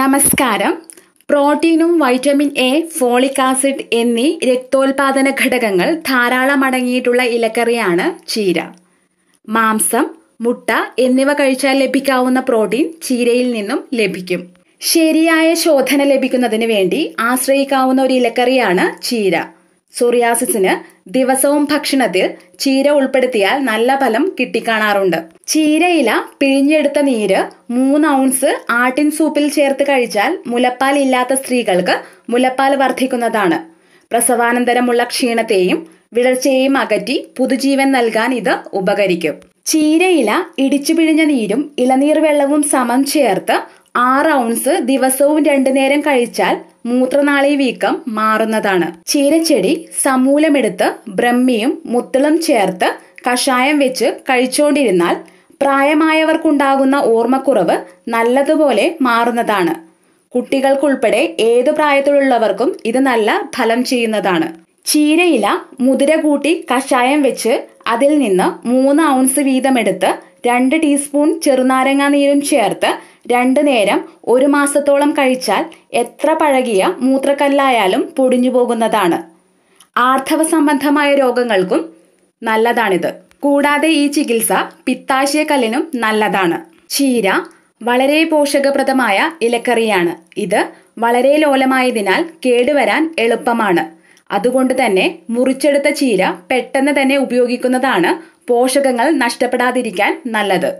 നമസ്കാരം പ്രോട്ടീനും vitamin A folic acid എന്നീ രക്തോൽപാദന ഘടകങ്ങൾ ധാരാളം അടങ്ങിയിട്ടുള്ള ഇലക്കറിയാണ് ചീര മാംസം മുട്ട എന്നിവ കഴിച്ചാൽ ലഭിക്കാവുന്ന പ്രോട്ടീൻ ചീരയിൽ നിന്നും ലഭിക്കും ശരിയായ ശോധന ലഭിക്കുന്നതിന് വേണ്ടി ആശ്രയിക്കാവുന്ന ഒരു ഇലക്കറിയാണ് ചീര സോറിയാസിസിന് ദിവസവും ഭക്ഷണത്തിൽ ചീര ഉൾപ്പെടുത്തിയാൽ നല്ല ഫലം കിട്ടിക്കാണാറുണ്ട് ചീരയില പിഴിഞ്ഞെടുത്ത നീര് മൂന്ന് ഔൺസ് ആട്ടിൻ സൂപ്പിൽ ചേർത്ത് കഴിച്ചാൽ മുലപ്പാൽ ഇല്ലാത്ത സ്ത്രീകൾക്ക് മുലപ്പാൽ വർദ്ധിക്കുന്നതാണ് പ്രസവാനന്തരമുള്ള ക്ഷീണത്തെയും വിളർച്ചയെയും അകറ്റി പുതുജീവൻ നൽകാൻ ഇത് ഉപകരിക്കും ചീരയില ഇടിച്ചു പിഴിഞ്ഞ നീരും ഇളനീർ വെള്ളവും സമം ചേർത്ത് ആറ് ഔൺസ് ദിവസവും രണ്ടു നേരം കഴിച്ചാൽ മൂത്രനാളി വീക്കം മാറുന്നതാണ് ചീരച്ചെടി സമൂലമെടുത്ത് ബ്രഹ്മിയും മുത്തളും ചേർത്ത് കഷായം വെച്ച് കഴിച്ചുകൊണ്ടിരുന്നാൽ പ്രായമായവർക്കുണ്ടാകുന്ന ഓർമ്മക്കുറവ് നല്ലതുപോലെ മാറുന്നതാണ് കുട്ടികൾക്കുൾപ്പെടെ ഏതു പ്രായത്തിലുള്ളവർക്കും ഇത് നല്ല ഫലം ചെയ്യുന്നതാണ് ചീരയില മുതിര കൂട്ടി കഷായം വെച്ച് അതിൽ നിന്ന് മൂന്ന് ഔൺസ് വീതമെടുത്ത് രണ്ട് ടീസ്പൂൺ ചെറുനാരങ്ങാ നീരും ചേർത്ത് രണ്ടു നേരം ഒരു മാസത്തോളം കഴിച്ചാൽ എത്ര പഴകിയ മൂത്രക്കല്ലായാലും പൊടിഞ്ഞു പോകുന്നതാണ് ആർത്തവ സംബന്ധമായ രോഗങ്ങൾക്കും നല്ലതാണിത് കൂടാതെ ഈ ചികിത്സ പിത്താശയക്കല്ലിനും നല്ലതാണ് ചീര വളരെ പോഷകപ്രദമായ ഇലക്കറിയാണ് ഇത് വളരെ ലോലമായതിനാൽ കേടുവരാൻ എളുപ്പമാണ് അതുകൊണ്ട് തന്നെ മുറിച്ചെടുത്ത ചീര പെട്ടെന്ന് തന്നെ ഉപയോഗിക്കുന്നതാണ് പോഷകങ്ങൾ നഷ്ടപ്പെടാതിരിക്കാൻ നല്ലത്